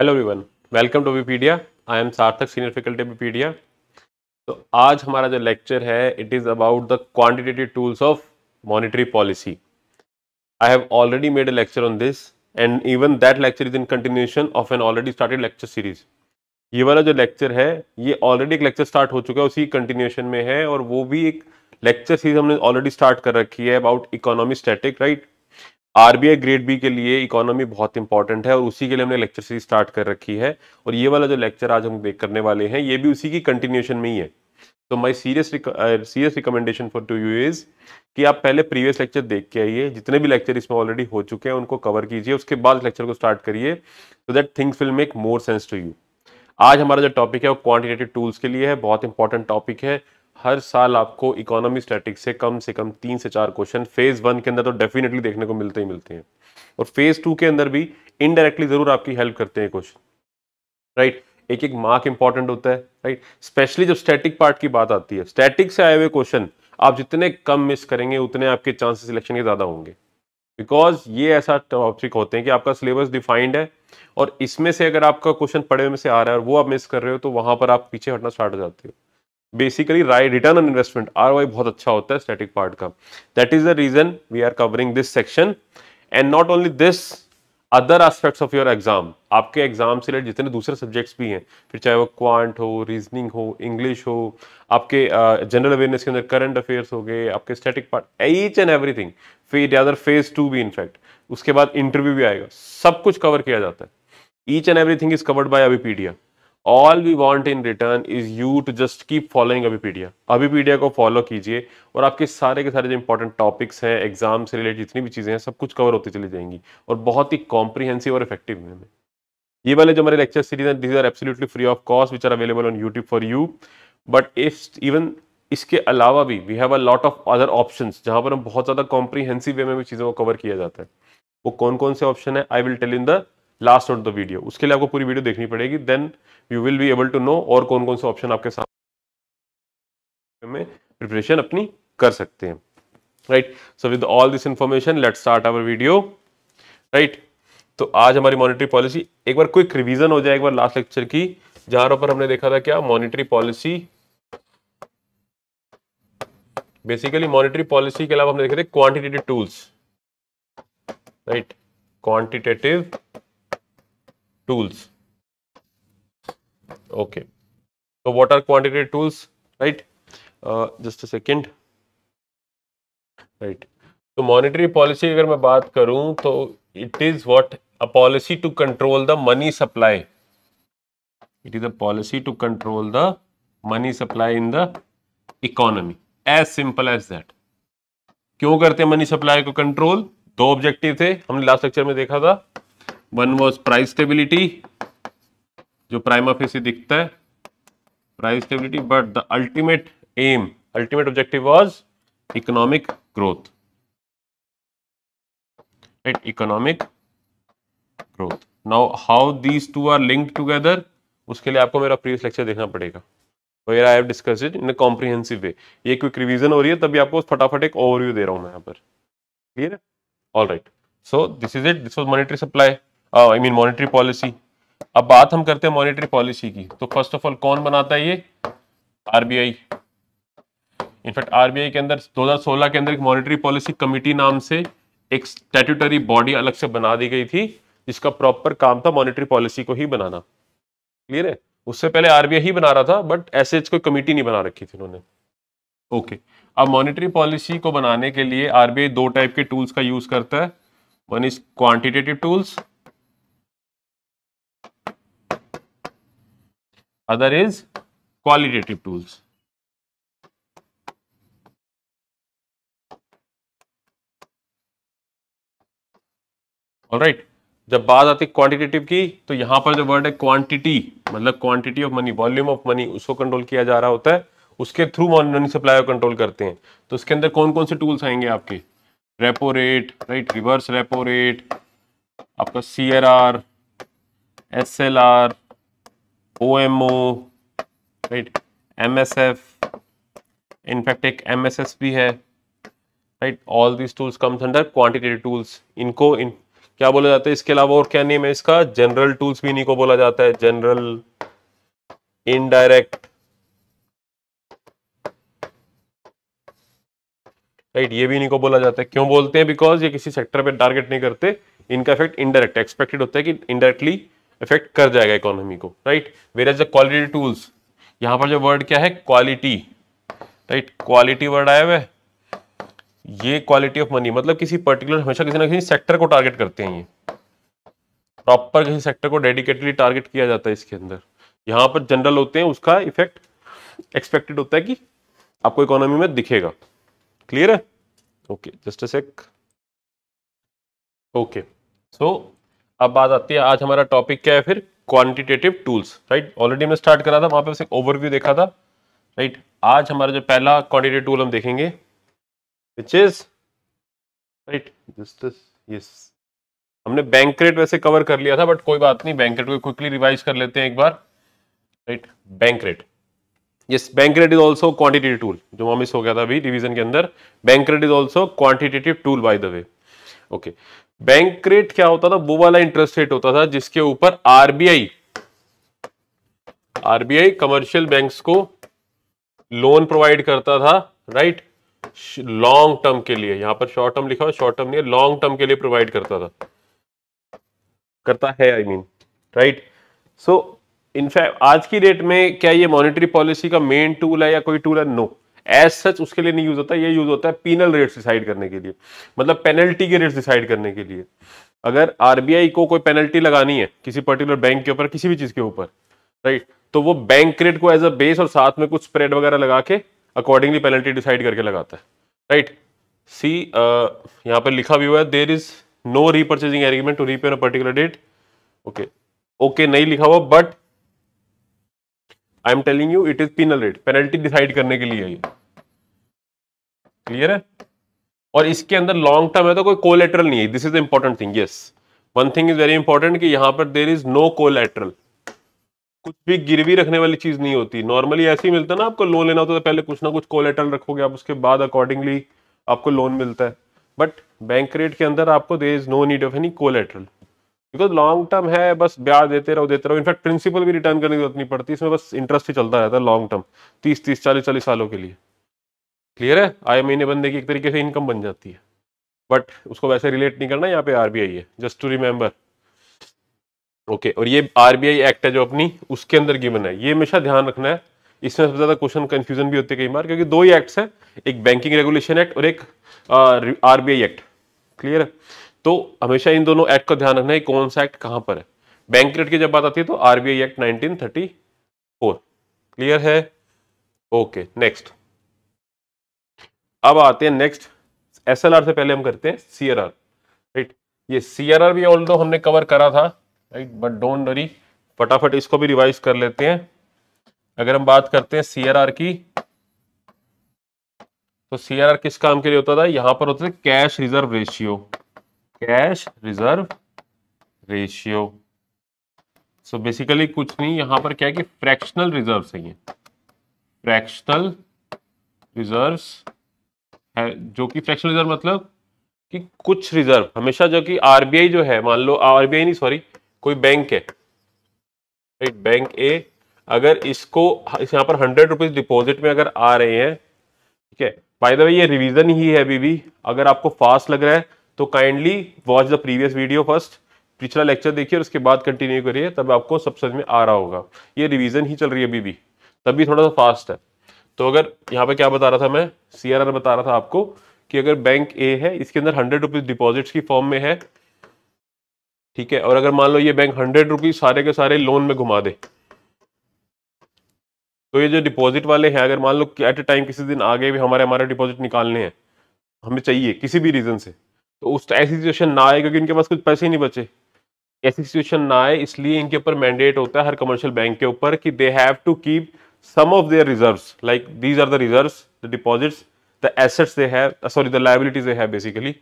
Hello everyone welcome to विपीडिया I am Sarthak senior faculty विपीडिया तो आज हमारा जो लेक्चर है it is about the quantitative tools of monetary policy I have already made a lecture on this and even that lecture is in continuation of an already started lecture series ये वाला जो lecture है ये already एक lecture start हो चुका है उसी कंटिन्यूएशन में है और वो भी एक लेक्चर सीरीज हमने ऑलरेडी स्टार्ट कर रखी है about economy static right RBI grade B के लिए इकोनॉमी बहुत इंपॉर्टेंट है और उसी के लिए हमने लेक्चर सीरीज स्टार्ट कर रखी है और ये वाला जो लेक्चर आज हम देख करने वाले हैं ये भी उसी की कंटिन्यूशन में ही है तो my serious serious recommendation for to you is कि आप पहले प्रीवियस लेक्चर देख के आइए जितने भी लेक्चर इसमें ऑलरेडी हो चुके हैं उनको कवर कीजिए उसके बाद लेक्चर को स्टार्ट करिए so that things will make more sense to you आज हमारा जो टॉपिक है वो क्वांटिटेटिव टूल्स के लिए है बहुत इंपॉर्टेंट टॉपिक है हर साल आपको इकोनॉमी स्टैटिक से कम से कम तीन से चार क्वेश्चन फेज वन के अंदर तो डेफिनेटली देखने को मिलते ही मिलते हैं और फेज टू के अंदर भी इनडायरेक्टली जरूर आपकी हेल्प करते हैं क्वेश्चन राइट right? एक एक मार्क इंपॉर्टेंट होता है राइट right? स्पेशली जब स्टैटिक पार्ट की बात आती है स्टैटिक से आए हुए क्वेश्चन आप जितने कम मिस करेंगे उतने आपके चांसेस सिलेक्शन के ज़्यादा होंगे बिकॉज ये ऐसा टॉपिक होते हैं कि आपका सिलेबस डिफाइंड है और इसमें से अगर आपका क्वेश्चन पढ़े में से आ रहा है और वो आप मिस कर रहे हो तो वहां पर आप पीछे हटना स्टार्ट हो जाते हो basically right return on investment are बहुत अच्छा होता है स्टैटिक पार्ट का that is the reason we are covering this section and not only this other aspects of your exam आपके एग्जाम से रिलेटेड जितने दूसरे सब्जेक्ट्स भी हैं फिर चाहे वो क्वांट हो रीजनिंग हो इंग्लिश हो आपके जनरल uh, अवेयरनेस के अंदर करंट अफेयर्स हो गए आपके static part each and thing फिर अदर फेज टू भी इनफैक्ट उसके बाद इंटरव्यू भी आएगा सब कुछ कवर किया जाता है each and every thing is covered by Abhipedia all we want in return is you to just keep following Abhipedia Abhipedia को फॉलो कीजिए और आपके सारे के सारे जो इंपॉर्टेंट टॉपिक्स हैं एग्जाम से रिलेटेड जितनी भी चीज़ें हैं सब कुछ कवर होती चली जाएंगी और बहुत ही कॉम्प्रीहेंसिव और इफेक्टिव वे में ये वाले जो हमारे लेक्चर सीरीज हैं this are absolutely free of cost which are available on YouTube for you but if even इसके अलावा भी we have a lot of other option जहाँ पर हम बहुत ज़्यादा कॉम्प्रीहेंसिव वे में भी चीज़ों को कवर किया जाता है वो कौन कौन से ऑप्शन है I will tell in the last of the video उसके लिए आपको पूरी वीडियो देखनी पड़ेगी then you will be able to know और कौन कौन से ऑप्शन आपके सामने में प्रिपरेशन अपनी कर सकते हैं right so with all this information let start our video right तो आज हमारी मॉनिटरी पॉलिसी एक बार क्विक रिवीजन हो जाए एक बार लास्ट लेक्चर की जहां पर हमने देखा था क्या monetary policy basically monetary policy के अलावा हमने देखे थे quantitative tools right quantitative tools okay so what are quantitative tools right uh, just a second right तो monetary पॉलिसी अगर मैं बात करूं तो it is what a policy to control the money supply it is a policy to control the money supply in the economy as simple as that क्यों करते हैं money supply को कंट्रोल दो ऑब्जेक्टिव थे हमने लास्ट लेक्चर में देखा था वन वॉज प्राइस स्टेबिलिटी जो ऑफ फेसी दिखता है price stability but the ultimate aim ultimate objective was economic growth at economic growth now how these two are linked together उसके लिए आपको मेरा प्रीवियस लेक्चर देखना पड़ेगा where I have discuss it in a comprehensive way ये quick revision हो रही है तभी आपको फटाफट एक ओवरव्यू दे रहा हूं मैं यहाँ पर क्लियर है all right so this is it this was monetary supply I mean monetary policy अब बात हम करते हैं मॉनेटरी पॉलिसी की तो फर्स्ट ऑफ ऑल कौन बनाता है ये आरबीआई इनफैक्ट आरबीआई के अंदर 2016 के अंदर एक मॉनेटरी पॉलिसी कमिटी नाम से एक स्टेट्यूटरी बॉडी अलग से बना दी गई थी जिसका प्रॉपर काम था मॉनेटरी पॉलिसी को ही बनाना क्लियर है उससे पहले आरबीआई ही बना रहा था बट ऐसे कोई कमिटी नहीं बना रखी थी उन्होंने ओके okay. अब मॉनेटरी पॉलिसी को बनाने के लिए आरबीआई दो टाइप के टूल्स का यूज करता है one is quantitative tools other is qualitative tools. all right right. जब बात आती है क्वांटिटेटिव की तो यहां पर जो वर्ड है क्वांटिटी मतलब quantity of money volume of money उसको कंट्रोल किया जा रहा होता है उसके थ्रू मनी सप्लाई को कंट्रोल करते हैं तो उसके अंदर कौन कौन से टूल्स आएंगे आपके repo rate right reverse repo rate आपका C S L R omo right msf in fact एक एम भी है right all these tools comes under quantitative tools इनको इन क्या बोला जाता है इसके अलावा और क्या नेम है इसका जनरल टूल्स भी इन्हीं को बोला जाता है जनरल इनडायरेक्ट राइट ये भी इन्हीं को बोला जाता है क्यों बोलते हैं बिकॉज ये किसी सेक्टर पे टारगेट नहीं करते इनका इफेक्ट इनडायरेक्ट एक्सपेक्टेड होता है कि इनडायरेक्टली इफेक्ट कर जाएगा इकोनॉमी को right whereas the quality tools यहां पर जो वर्ड क्या है क्वालिटी राइट क्वालिटी वर्ड आया हुआ ये क्वालिटी ऑफ मनी मतलब किसी पर्टिकुलर हमेशा किसी ना किसी सेक्टर को टारगेट करते हैं ये प्रॉपर किसी सेक्टर को डेडिकेटली टारगेट किया जाता है इसके अंदर यहां पर जनरल होते हैं उसका इफेक्ट एक्सपेक्टेड होता है कि आपको इकोनॉमी में दिखेगा क्लियर है okay just a sec okay so अब बात आती है आज हमारा टॉपिक क्या है फिर क्वांटिटेटिव टूल्स राइट ऑलरेडी हमने स्टार्ट करा था वहां पे ओवरव्यू देखा था राइट right? आज हमारा जो पहला क्वांटिटेटिव टूल हम देखेंगे which is right this yes हमने बैंकरेट वैसे कवर कर लिया था बट कोई बात नहीं बैंकरेट को क्विकली रिवाइज कर लेते हैं एक बार right bank rate yes bank rate is also quantitative tool जो मिस हो गया था अभी डिविजन के अंदर bank rate is also quantitative tool by the way okay bank rate क्या होता था वो वाला इंटरेस्ट रेट होता था जिसके ऊपर आरबीआई आरबीआई कमर्शियल बैंक्स को लोन प्रोवाइड करता था राइट लॉन्ग टर्म के लिए यहां पर शॉर्ट टर्म लिखा हुआ शॉर्ट टर्म नहीं लॉन्ग टर्म के लिए प्रोवाइड करता था करता है I mean right so in fact आज की डेट में क्या ये मॉनेटरी पॉलिसी का मेन टूल है या कोई टूल है नो no. एज सच उसके लिए नहीं यूज होता ये यूज होता है पीनल रेट्स डिसाइड करने के लिए मतलब पेनल्टी के रेट्स डिसाइड करने के लिए अगर आरबीआई को कोई पेनल्टी लगानी है किसी पर्टिकुलर बैंक के ऊपर किसी भी चीज के ऊपर राइट तो वो बैंक रेट को एज अ बेस और साथ में कुछ स्प्रेड वगैरह लगा के अकॉर्डिंगली पेनल्टी डिसाइड करके लगाता है राइट सी यहाँ पर लिखा भी हुआ है there is no repurchasing agreement to repay a particular date okay okay नहीं लिखा हुआ but I am telling you it is penal rate penalty decide करने के लिए है क्लियर है और इसके अंदर लॉन्ग टर्म है तो कोई कोलेटरल नहीं है this is important thing yes one thing is very important कि यहां पर देर इज नो कोलेटरल कुछ भी गिरवी रखने वाली चीज नहीं होती नॉर्मली ऐसे ही मिलता है ना आपको लोन लेना होता है तो पहले कुछ ना कुछ कोलेटरल रखोगे आप उसके बाद अकॉर्डिंगली आपको लोन मिलता है बट बैंक रेट के अंदर आपको there is no need of any collateral because long term है बस ब्याज देते रहो देते रहो इनफैक्ट प्रिंसिपल भी रिटर्न करने की जरूरत नहीं पड़ती इसमें बस इंटरेस्ट ही चलता रहता है लॉन्ग टर्म तीस तीस चालीस चालीस सालों के लिए क्लियर है आए महीने बंदे की एक तरीके से इनकम बन जाती है बट उसको वैसे रिलेट नहीं करना यहाँ पे आरबीआई है जस्ट टू रिमेम्बर ओके और ये आरबीआई एक्ट है जो अपनी उसके अंदर गिवन है ये हमेशा ध्यान रखना है इसमें सबसे ज़्यादा क्वेश्चन कंफ्यूजन भी होते हैं कई बार क्योंकि दो ही एक्ट्स हैं एक बैंकिंग रेगुलेशन एक्ट और एक आरबीआई एक्ट क्लियर है तो हमेशा इन दोनों एक्ट का ध्यान रखना है कौन सा एक्ट कहां पर है बैंक रेट की जब बात आती है तो आरबीआई एक्ट 1934 क्लियर है ओके नेक्स्ट अब आते हैं नेक्स्ट एस से पहले हम करते हैं सी राइट ये सी भी ऑल हमने कवर करा था राइट बट डोंट वरी फटाफट इसको भी रिवाइज कर लेते हैं अगर हम बात करते हैं सी की तो सी किस काम के लिए होता था यहां पर होता था cash reserve ratio cash reserve ratio so basically कुछ नहीं यहां पर क्या है कि फ्रैक्शनल रिजर्व है ये फ्रैक्शनल रिजर्व्स है जो कि फ्रैक्शनल रिजर्व मतलब कि कुछ रिजर्व हमेशा जो कि आरबीआई जो है मान लो आरबीआई नहीं सॉरी कोई बैंक है राइट बैंक ए अगर इसको इस यहाँ पर हंड्रेड रुपीज डिपोजिट में अगर आ रहे हैं ठीक है बाय द वे ये रिवीजन ही है अभी भी अगर आपको फास्ट लग रहा है तो kindly watch the previous video first पिछला लेक्चर देखिए और उसके बाद कंटिन्यू करिए तब आपको सब समझ में आ रहा होगा ये रिवीजन ही चल रही है अभी भी तभी थोड़ा सा फास्ट है तो अगर यहाँ पे क्या बता रहा था मैं सी बता रहा था आपको कि अगर बैंक ए है इसके अंदर हंड्रेड रुपीज डिपॉजिट्स की फॉर्म में है ठीक है और अगर मान लो ये बैंक हंड्रेड रुपीज सारे के सारे लोन में घुमा दे तो ये जो डिपॉजिट वाले हैं अगर मान लो एट ए टाइम किसी दिन आगे भी हमारे हमारे डिपॉजिट निकालने हैं हमें चाहिए किसी भी रीज़न से तो उस ऐसी सिचुएशन ना आए क्योंकि इनके पास कुछ पैसे ही नहीं बचे ऐसी सिचुएशन ना आए इसलिए इनके ऊपर मैंडेट होता है हर कमर्शियल बैंक के ऊपर कि they have to keep some of their reserves like these are the reserves the deposits the assets they have uh, sorry the liabilities they have basically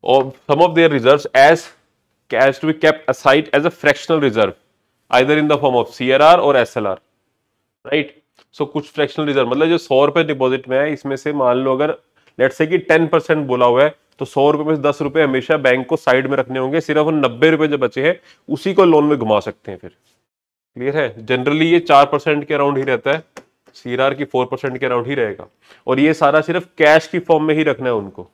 or some of their reserves as cash to be kept aside as a fractional reserve either in the form of CRR or SLR right so kuch fractional reserve matlab jo 100 rupees deposit mein hai isme se maan lo agar let's say ki 10% bola hua hai है तो सौ रुपए में से दस रुपए हमेशा bank को साइड में रखने होंगे सिर्फ नब्बे रुपए जो बचे हैं उसी को लोन में घुमा सकते हैं फिर क्लियर है जनरली ये चार परसेंट के अराउंड ही रहता है सीआर की फोर परसेंट के अराउंड ही रहेगा और ये सारा सिर्फ कैश की फॉर्म में ही रखना है उनको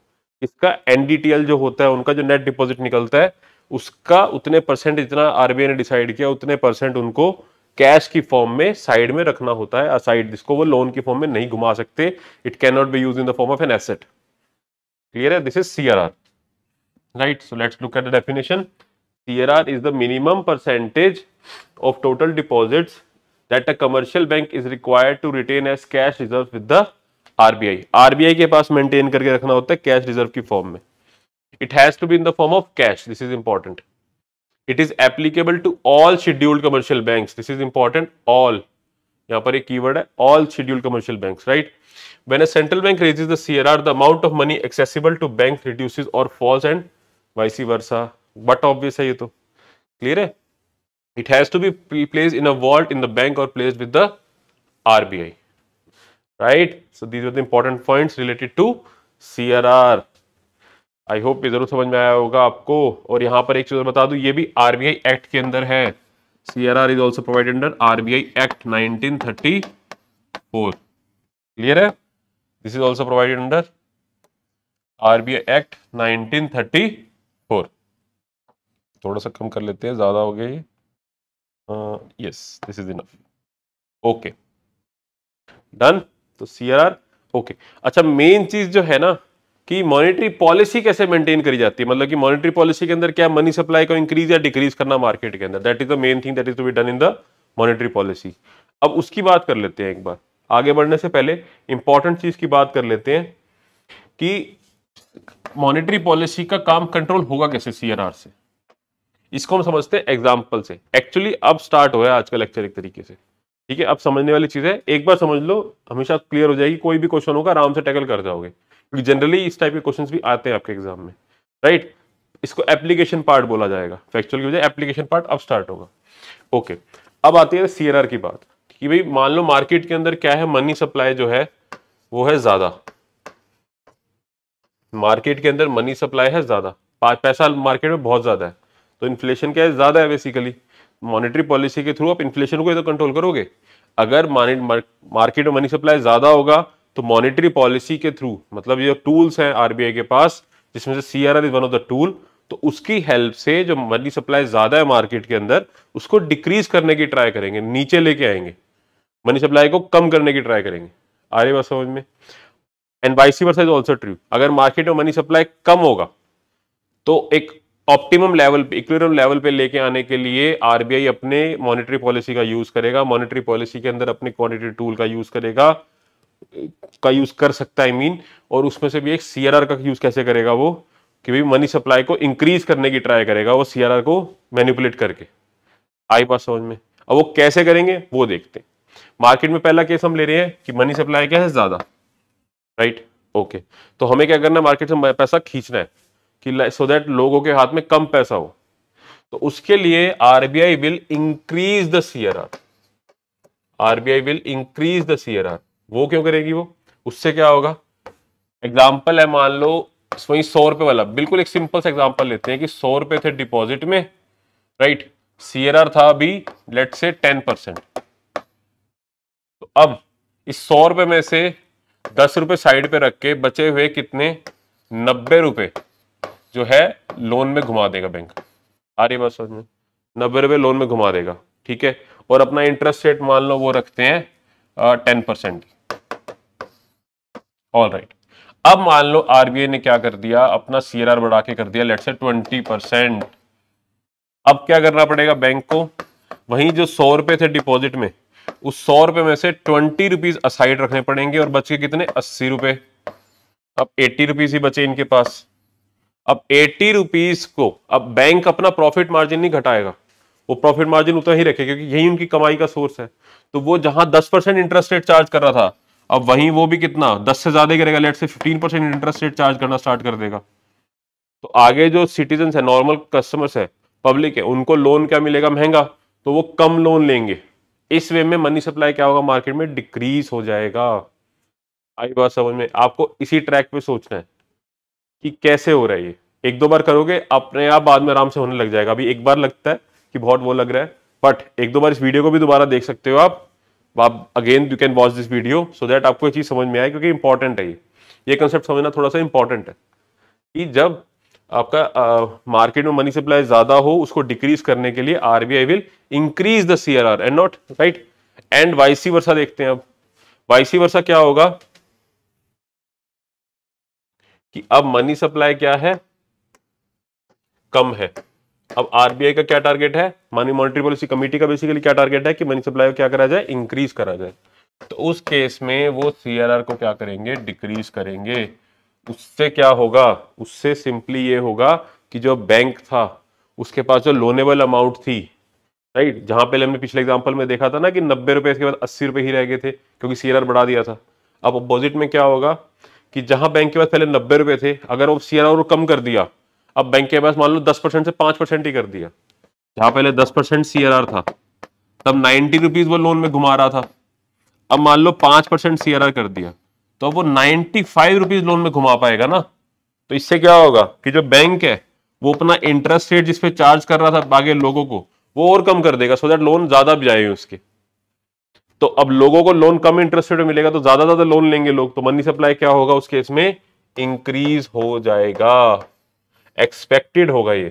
इसका एनडीटीएल जो होता है उनका जो नेट डिपॉजिट निकलता है उसका उतने परसेंट जितना आरबीआई ने डिसाइड किया उतने परसेंट उनको कैश की फॉर्म में साइड में रखना होता है असाइड जिसको वो लोन की फॉर्म में नहीं घुमा सकते it can not be use in the form of an asset clear है this is CRR right so let's look at the definition CRR is the minimum percentage of total deposits that a commercial bank is required to retain as cash reserve with the RBI. RBI के पास maintain करके रखना होता है cash reserve की form में. It has to be in the form of cash. This is important. It is applicable to all scheduled commercial banks. This is important. All. यहाँ पर एक keyword है all scheduled commercial banks, right? When a central bank raises the CRR, the amount of money accessible to banks reduces or falls and vice versa. But obvious है ये तो clear है it has to be place in a vault in the bank और place with the RBI right so these are the important point related to C R R I hope ये जरूर समझ में आया होगा आपको और यहां पर एक चीज बता दू ये भी आरबीआई एक्ट के अंदर है C R R is also provide under RBI act 1934 clear है this is also provided under RBI act 1934 थोड़ा सा कम कर लेते हैं ज़्यादा हो गए yes this is enough okay done तो सी आर आर ओके अच्छा मेन चीज़ जो है ना कि मॉनेटरी पॉलिसी कैसे मेंटेन करी जाती है मतलब कि मॉनेटरी पॉलिसी के अंदर क्या मनी सप्लाई को इंक्रीज या डिक्रीज करना मार्केट के अंदर that is the main thing that is to be done in the monetary policy अब उसकी बात कर लेते हैं एक बार आगे बढ़ने से पहले इंपॉर्टेंट चीज़ की बात कर लेते हैं कि मॉनेटरी पॉलिसी का काम कंट्रोल होगा कैसे सीआरआर से इसको हम समझते हैं एग्जाम्पल से एक्चुअली अब स्टार्ट हो रहा है आज का लेक्चर एक तरीके से ठीक है अब समझने वाली चीज़ है एक बार समझ लो हमेशा क्लियर हो जाएगी कोई भी क्वेश्चन होगा आराम से टैकल कर जाओगे क्योंकि जनरली इस टाइप के क्वेश्चन भी आते हैं आपके एग्जाम में राइट इसको एप्लीकेशन पार्ट बोला जाएगा फैक्चुअल की वजह एप्लीकेशन पार्ट अब स्टार्ट होगा ओके अब आती है सीएनआर की बात कि भाई मान लो मार्केट के अंदर क्या है मनी सप्लाई जो है वो है ज्यादा मार्केट के अंदर मनी सप्लाई है ज्यादा पैसा मार्केट में बहुत ज्यादा है तो इन्फ्लेशन क्या है ज़्यादा है बेसिकली मॉनेटरी पॉलिसी के थ्रू आप इन्फ्लेशन को तो कंट्रोल करोगे अगर मार्केट में मनी सप्लाई ज़्यादा होगा तो मॉनेटरी पॉलिसी के थ्रू मतलब ये टूल्स हैं आरबीआई के पास जिसमें से C R is one of the tool तो उसकी हेल्प से जो मनी सप्लाई ज़्यादा है मार्केट के अंदर उसको डिक्रीज करने की ट्राई करेंगे नीचे लेके आएंगे मनी सप्लाई को कम करने की ट्राई करेंगे आ रही बात समझ में and vice versa is also true अगर मार्केट में मनी सप्लाई कम होगा तो एक ऑप्टिमम लेवल पे इक्विलिब्रियम लेवल पे लेके आने के लिए आरबीआई अपने मॉनेटरी पॉलिसी का यूज करेगा मॉनेटरी पॉलिसी के अंदर अपने क्वांटिटी टूल का यूज करेगा का यूज कर सकता है मीन और उसमें से भी एक सीआरआर का यूज कैसे करेगा वो कि भाई मनी सप्लाई को इंक्रीज करने की ट्राई करेगा वो सीआरआर को मैनिपुलेट करके आई पास समझ में अब वो कैसे करेंगे वो देखते हैं मार्केट में पहला केस हम ले रहे हैं कि मनी सप्लाई क्या है ज्यादा राइट ओके तो हमें क्या करना है मार्केट से पैसा खींचना है कि सो दैट लोगों के हाथ में कम पैसा हो तो उसके लिए RBI will increase the CRR RBI will increase the CRR वो क्यों करेगी वो उससे क्या होगा एग्जाम्पल है मान लो वही सौ रुपए वाला बिल्कुल एक सिंपल सा एग्जाम्पल लेते हैं कि सौ रुपए थे डिपॉजिट में राइट सीआरआर था अभी लेट से टेन परसेंट तो अब इस सौ रुपए में से दस रुपए साइड पे रख के बचे हुए कितने नब्बे रुपए जो है लोन में घुमा देगा बैंक आ रही बात समझ में नब्बे रुपए लोन में घुमा देगा ठीक है और अपना इंटरेस्ट रेट मान लो वो रखते हैं टेन परसेंट ऑल राइट अब मान लो आरबीआई ने क्या कर दिया अपना सीआरआर बढ़ा के कर दिया लेट से ट्वेंटी परसेंट अब क्या करना पड़ेगा बैंक को वहीं जो सौ रुपए थे डिपॉजिट में उस सौ रुपए में से ट्वेंटी रुपीज असाइड रखने पड़ेंगे और बच के कितने अस्सी रुपए अब एट्टी रुपीज ही बचे इनके पास अब एट्टी रुपीज को अब बैंक अपना प्रॉफिट मार्जिन नहीं घटाएगा वो प्रॉफिट मार्जिन उतना ही रखेगा क्योंकि यही उनकी कमाई का सोर्स है तो वो जहां दस परसेंट इंटरेस्ट रेट चार्ज कर रहा था अब वहीं वो भी कितना दस से ज्यादा करेगा let's say fifteen percent interest rate charge करना स्टार्ट कर देगा तो आगे जो सिटीजन है नॉर्मल कस्टमर्स है पब्लिक है उनको लोन क्या मिलेगा महंगा तो वो कम लोन लेंगे इस वे में मनी सप्लाई क्या होगा मार्केट में डिक्रीज हो जाएगा आई बात समझ में आपको इसी ट्रैक पे सोचना है कि कैसे हो रहा है ये एक दो बार करोगे अपने आप बाद में आराम से होने लग जाएगा अभी एक बार लगता है कि बहुत वो लग रहा है बट एक दो बार इस वीडियो को भी दोबारा देख सकते हो आप आप again you can watch this video so that आपको ये चीज़ समझ में आए क्योंकि इंपॉर्टेंट है ये ये कंसेप्ट समझना थोड़ा सा इंपॉर्टेंट है कि जब आपका मार्केट में मनी सप्लाई ज़्यादा हो उसको डिक्रीज करने के लिए RBI will increase the C and not right and vice versa देखते हैं अब वाईसी वर्षा क्या होगा कि अब मनी सप्लाई क्या है कम है अब आरबीआई का क्या टारगेट है मनी मॉनिटरी पॉलिसी कमेटी का बेसिकली क्या टारगेट है कि मनी सप्लाई को क्या करा जाए इंक्रीज करा जाए तो उस केस में वो सीआरआर को क्या करेंगे डिक्रीज करेंगे उससे क्या होगा उससे सिंपली ये होगा कि जो बैंक था उसके पास जो लोनेबल अमाउंट थी राइट जहां पहले हमने पिछले एग्जांपल में देखा था ना कि नब्बे रुपए इसके बाद अस्सी रुपए ही रह गए थे क्योंकि सीआरआर बढ़ा दिया था अब अपोजिट में क्या होगा कि जहां बैंक के पास पहले नब्बे रुपए थे अगर वो सी आर कम कर दिया अब बैंक के पास मान लो दस परसेंट से पांच परसेंट ही कर दिया जहां पहले दस परसेंट सी था तब नाइनटी रुपीज वो लोन में घुमा रहा था अब मान लो पांच परसेंट सी कर दिया तो अब वो नाइनटी फाइव रुपीज लोन में घुमा पाएगा ना तो इससे क्या होगा कि जो बैंक है वो अपना इंटरेस्ट रेट जिसपे चार्ज कर रहा था बाकी लोगों को वो और कम कर देगा सो दैट लोन ज्यादा भी जाएंगे उसके तो अब लोगों को लोन कम इंटरेस्ट रेट में मिलेगा तो ज्यादा ज्यादा लोन लेंगे लोग तो मनी सप्लाई क्या होगा उस केस में इंक्रीज हो जाएगा एक्सपेक्टेड होगा ये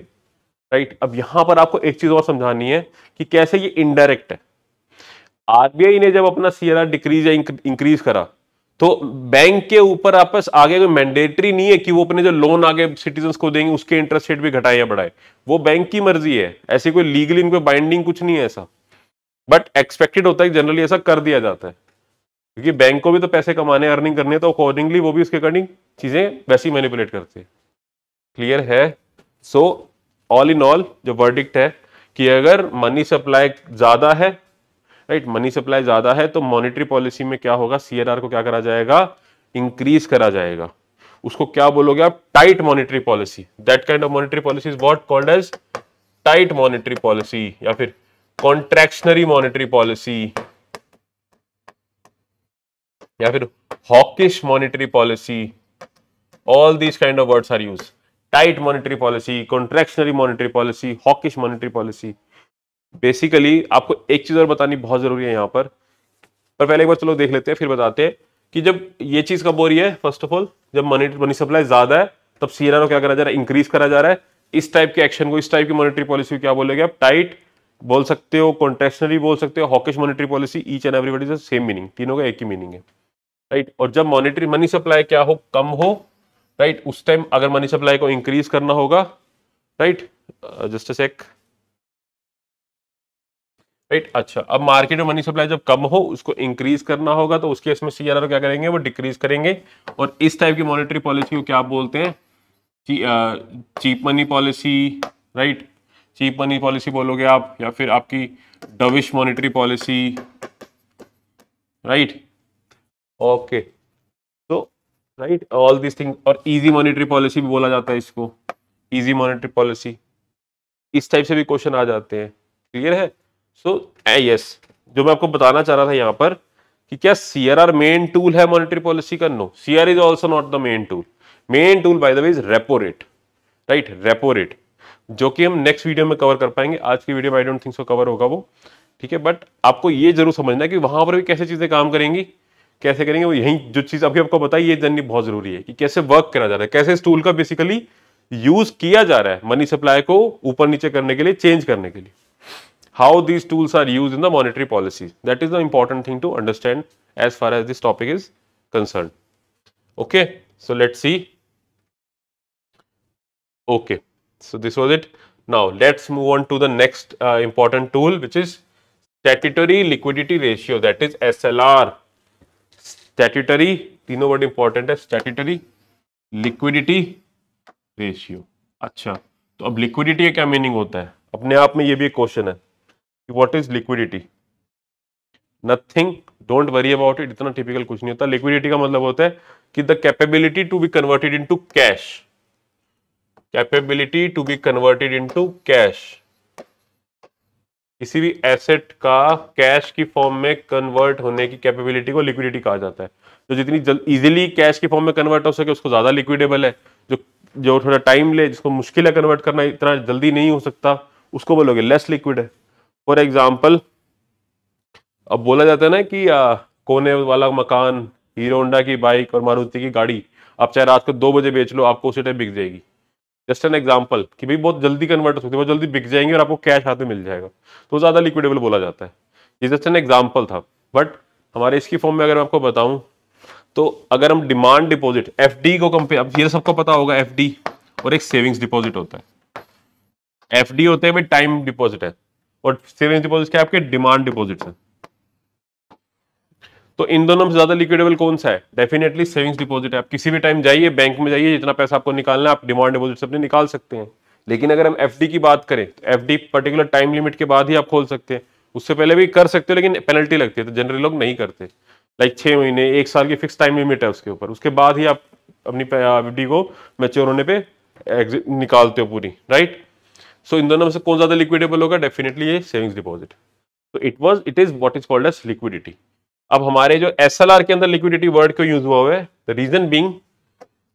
राइट अब यहां पर आपको एक चीज और समझानी है कि कैसे ये इनडायरेक्ट है आरबीआई ने जब अपना सीआरआर डिक्रीज या इंक्रीज करा तो बैंक के ऊपर आपस आगे कोई मैंडेटरी नहीं है कि वो अपने जो लोन आगे सिटीजन को देंगे उसके इंटरेस्ट रेट भी घटाए या बढ़ाए वो बैंक की मर्जी है ऐसी कोई लीगली इनको बाइंडिंग कुछ नहीं है ऐसा बट एक्सपेक्टेड होता है कि जनरली ऐसा कर दिया जाता है क्योंकि बैंक को भी तो पैसे कमाने अर्निंग करने तो अकॉर्डिंगली वो भी उसके अकॉर्डिंग चीज़ें वैसी मैनिपुलेट करती है क्लियर है सो ऑल इन ऑल जो वर्डिक्ट है कि अगर मनी सप्लाई ज़्यादा है राइट मनी सप्लाई ज़्यादा है तो मॉनिटरी पॉलिसी में क्या होगा सीएनआर को क्या करा जाएगा इंक्रीज करा जाएगा उसको क्या बोलोगे आप tight monetary policy that kind of monetary policy is what called as tight monetary policy या फिर कॉन्ट्रैक्शनरी मॉनेटरी पॉलिसी या फिर hawkish monetary policy all these kind of words are use tight monetary policy contractionary monetary policy hawkish monetary policy basically आपको एक चीज और बतानी बहुत जरूरी है यहां पर पर पहले एक बार चलो देख लेते हैं फिर बताते हैं कि जब ये चीज कब हो रही है फर्स्ट ऑफ ऑल जब मनी मनी सप्लाई ज्यादा है तब सीएनआर को क्या करा जा रहा है इंक्रीज करा जा रहा है इस टाइप के एक्शन को इस टाइप की मॉनेटरी पॉलिसी को क्या बोलेगे आप टाइट बोल सकते हो कॉन्ट्रेक्शनरी बोल सकते हो hawkish monetary policy each and everybody is same meaning तीनों का एक ही मीनिंग है राइट और जब मॉनेटरी मनी सप्लाई क्या हो कम हो राइट उस टाइम अगर मनी सप्लाई को इंक्रीज करना होगा right just a sec right अच्छा अब मार्केट में मनी सप्लाई जब कम हो उसको इंक्रीज करना होगा तो उसके इसमें सीआरआर क्या करेंगे वो डिक्रीज करेंगे और इस टाइप की मॉनेटरी पॉलिसी को क्या बोलते हैं cheap money policy right cheap money policy बोलोगे आप या फिर आपकी dovish monetary policy right okay तो राइट ऑल दिस थिंग और इजी मॉनेटरी पॉलिसी भी बोला जाता है इसको इजी मॉनेटरी पॉलिसी इस टाइप से भी क्वेश्चन आ जाते हैं क्लियर है सो so, यस eh, जो मैं आपको बताना चाह रहा था यहां पर कि क्या C R R main tool है मॉनेटरी पॉलिसी का no C R is also not the main tool main tool by the way is repo rate right repo rate जो कि हम नेक्स्ट वीडियो में कवर कर पाएंगे आज की वीडियो में I don't think so cover होगा वो ठीक है बट आपको ये जरूर समझना है कि वहां पर भी कैसे चीज़ें काम करेंगी कैसे करेंगे वो यही जो चीज़ अभी आपको बताई ये जाननी बहुत ज़रूरी है कि कैसे वर्क करा जा रहा है कैसे इस टूल का बेसिकली यूज़ किया जा रहा है मनी सप्लाई को ऊपर नीचे करने के लिए चेंज करने के लिए how these tools are use in the monetary policy. That is the important thing to understand as far as this topic is concern okay so let see Okay. So, this was it. Now, let's move on to the next uh, important tool which is statutory liquidity ratio that is SLR. Statutory, you know what important है statutory liquidity ratio. acha to ab liquidity ka क्या meaning hota hai apne aap mein ye bhi ek question hai ki what is liquidity nothing don't worry about it itna typical kuch nahi hota liquidity ka matlab hota hai ki the capability to be converted into cash capability to be converted into cash किसी भी asset का cash की form में convert होने की capability को liquidity कहा जाता है जो जितनी जल्द इजिली कैश की फॉर्म में कन्वर्ट हो सके उसको ज़्यादा लिक्विडेबल है जो जो थोड़ा टाइम ले जिसको मुश्किल है कन्वर्ट करना इतना जल्दी नहीं हो सकता उसको बोलोगे लेस लिक्विड है फॉर एग्जाम्पल अब बोला जाता है ना कि आ, कोने वाला मकान हीरो की बाइक और मारुति की गाड़ी आप चाहे रात को दो बजे बेच लो आपको उसी टाइम बिक जाएगी जस्ट एन एग्जाम्पल कि भाई बहुत जल्दी कन्वर्ट हो सकती है बहुत जल्दी बिक जाएंगे और आपको कैश हाथ में मिल जाएगा तो ज़्यादा लिक्विडेबल बोला जाता है ये जस्ट एन एग्जाम्पल था बट हमारे इसकी फॉर्म में अगर मैं आपको बताऊं तो अगर हम डिमांड डिपॉजिट एफ को कंपेयर अब ये सबको पता होगा एफ और एक सेविंग्स डिपॉजिट होता है एफ होते हैं भाई टाइम डिपॉजिट है और सेविंग्स डिपॉजिट क्या आपके डिमांड डिपॉजिट है तो इन दोनों में ज्यादा लिक्विडेबल कौन सा है डेफिनेटली सेविंग्स डिपॉजिट है आप किसी भी टाइम जाइए बैंक में जाइए जितना पैसा आपको निकालना है आप डिमांड डिपॉजिट से अपने निकाल सकते हैं लेकिन अगर हम एफ की बात करें तो एफ पर्टिकुलर टाइम लिमिट के बाद ही आप खोल सकते हैं उससे पहले भी कर सकते हो लेकिन पेनल्टी लगती है तो जनरली लोग नहीं करते लाइक छह छः महीने एक साल की फिक्स टाइम लिमिट है उसके ऊपर उसके बाद ही आप अपनी एफ को मेच्योर होने पर निकालते हो पूरी राइट सो इन दोनों में से कौन ज़्यादा लिक्विडेबल होगा डेफिनेटली ये सेविंग्स डिपॉजिट तो it was it is what is called as liquidity अब हमारे जो एस के अंदर लिक्विडिटी वर्ड क्यों यूज हुआ हुआ है द रीजन बींग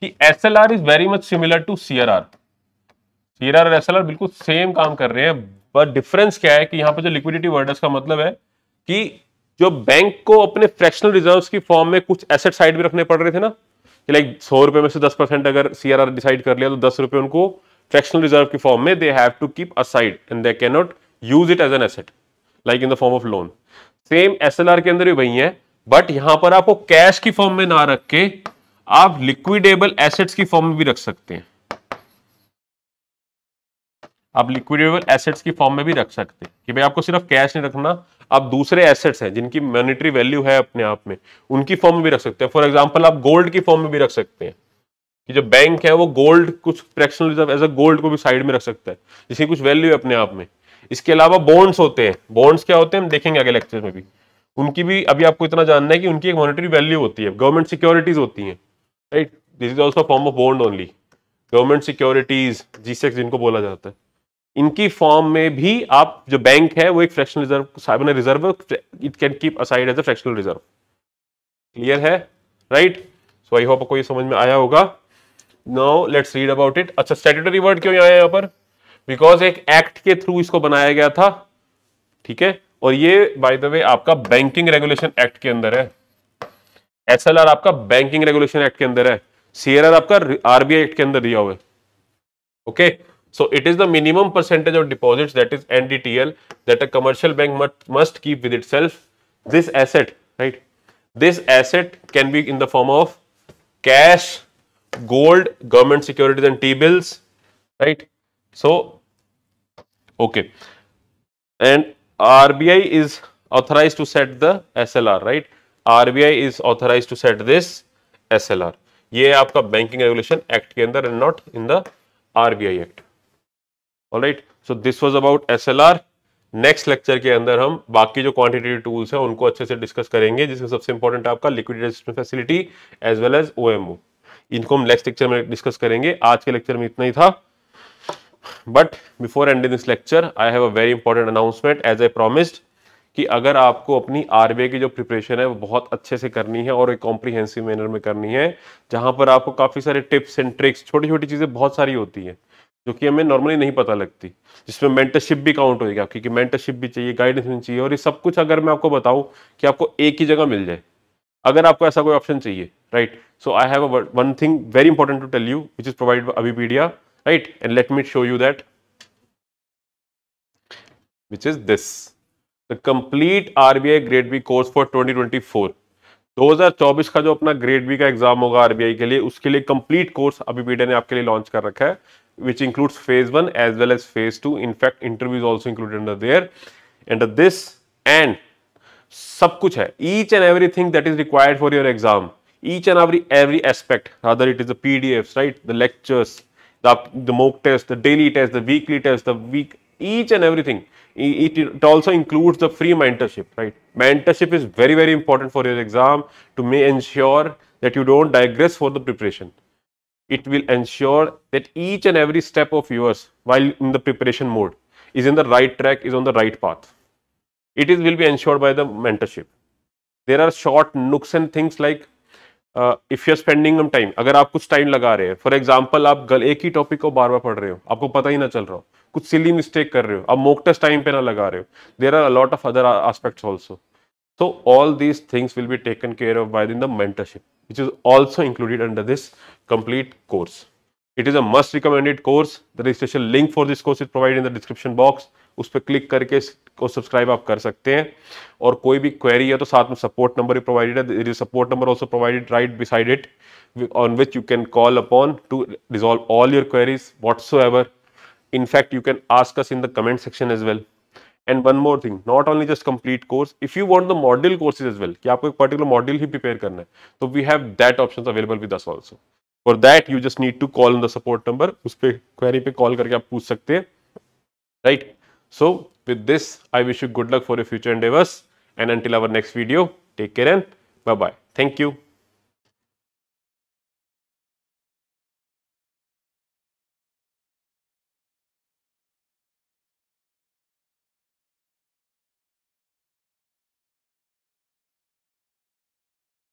कि is very much similar to C R और एस बिल्कुल सेम काम कर रहे हैं बट डिफरेंस क्या है कि यहां पर जो लिक्विडिटी वर्ड का मतलब है कि जो बैंक को अपने फ्रैक्शनल रिजर्व्स की फॉर्म में कुछ एसेट साइड भी रखने पड़ रहे थे ना कि लाइक सौ रुपए में से दस परसेंट अगर सीआरआर डिसाइड कर लिया तो दस रुपए उनको फ्रैक्शनल रिजर्व की फॉर्म में they have to keep aside and they can not use it as an asset like in the form of loan same S के अंदर भी वही है बट यहां पर आपको कैश की फॉर्म में ना रख के आप लिक्विडेबल एसेट्स की फॉर्म में भी रख सकते हैं आप लिक्विडेबल एसेट्स की फॉर्म में भी रख सकते हैं कि भाई आपको सिर्फ कैश नहीं रखना आप दूसरे एसेट्स हैं जिनकी मॉनेटरी वैल्यू है अपने आप में उनकी फॉर्म में भी रख सकते हैं फॉर एग्जाम्पल आप गोल्ड की फॉर्म में भी रख सकते हैं कि जो बैंक है वो गोल्ड कुछ fractional reserve as a gold को भी साइड में रख सकता है जिसकी कुछ वैल्यू है अपने आप में इसके अलावा बॉन्ड्स होते हैं बॉन्ड्स क्या होते हैं हम देखेंगे अगले लेक्चर में भी उनकी भी अभी आपको इतना जानना है कि उनकी एक मॉनिटरी वैल्यू होती है गवर्नमेंट सिक्योरिटीज होती हैं right this is also form of bond only government securities G secs जिनको बोला जाता है इनकी फॉर्म में भी आप जो बैंक है वो एक fractional reserve cyber reserve it can keep aside as a fractional reserve clear है राइट सो आई होप आपको ये समझ में आया होगा now let's read about it अच्छा स्टेटरी वर्ड क्यों आया यहाँ पर बिकॉज एक एक्ट के थ्रू इसको बनाया गया था ठीक है और ये बाई द वे आपका बैंकिंग रेगुलेशन एक्ट के अंदर है एस एल आर आपका बैंकिंग रेगुलेशन एक्ट के अंदर है सीएलआर आपका आरबीआई एक्ट के अंदर दिया हुआ है okay so it is the minimum percentage of deposit that is NDTL that a commercial bank must keep with it this asset right this asset can be in the form of cash gold government securities and T bills right So, okay. And RBI is authorized to set the SLR, right? RBI is authorized to set this SLR. ये आपका banking regulation act के अंदर and not in rbi act act right so this was about slr next lecture के अंदर हम बाकी जो quantitative tools हैं उनको अच्छे से डिस्कस करेंगे जिसमें सबसे इंपॉर्टेंट आपका liquid facility as well as OMO इनको हम नेक्स्ट लेक्चर में डिस्कस करेंगे आज के लेक्चर में इतना ही था but before end this lecture I have a very important announcement as a promised कि अगर आपको अपनी आरबीआई की जो प्रिपरेशन है वो बहुत अच्छे से करनी है और एक कॉम्प्रीहेंसिव मैनर में करनी है जहां पर आपको काफ़ी सारे टिप्स एंड ट्रिक्स छोटी छोटी चीज़ें बहुत सारी होती हैं जो कि हमें नॉर्मली नहीं पता लगती जिसमें मेंटरशिप भी काउंट होगा क्योंकि मेंटरशिप भी चाहिए गाइडेंस भी चाहिए और ये सब कुछ अगर मैं आपको बताऊं कि आपको एक ही जगह मिल जाए अगर आपको ऐसा कोई ऑप्शन चाहिए right so I have one thing very important to tell you which is provide Abhipedia right and let me show you that which is this the complete rbi grade b course for 2024 2024 का जो अपना grade B का exam होगा RBI के लिए उसके लिए complete course अभी पीडिया ने आपके लिए लॉन्च कर रखा है which includes phase one as well as phase two in fact interviews also included there and this and सब कुछ है each and every everything that is required for your exam each and every every aspect other it is the PDF right the lectures the, the mock test, the daily test, the weekly test, the week, each and everything. It, it also includes the free mentorship, right? Mentorship is very, very important for your exam to make ensure that you don't digress for the preparation. It will ensure that each and every step of yours while in the preparation mode is in the right track, is on the right path. It is will be ensured by the mentorship. There are short nooks and things like if you are spending time अगर आप कुछ time लगा रहे हैं for example आप गल एक ही topic को बार बार पढ़ रहे हो आपको पता ही ना चल रहा हो कुछ सिली मिस्टेक कर रहे हो आप मोक टेस्ट टाइम पे ना लगा रहे हो there are a lot of other aspects also so all these things will be taken care of by in the mentorship which is also included under this complete course it is a must recommended course the registration link for this course is provide in the description box उस पर click करके को subscribe आप कर सकते हैं और कोई भी क्वेरी है तो साथ में सपोर्ट नंबर भी प्रोवाइडेड है there support number also provided right beside it on which you can call upon to resolve all your queries whatsoever in fact you can ask us in the comment section as well and one more thing not only just complete course if you want the module courses as well कि आपको एक particular module ही prepare करना है तो we have that options available with us also for that you just need to call on the support number उस पर query पे call करके आप पूछ सकते हैं right so With this, I wish you good luck for your future endeavors. And until our next video, take care and bye-bye. Thank you.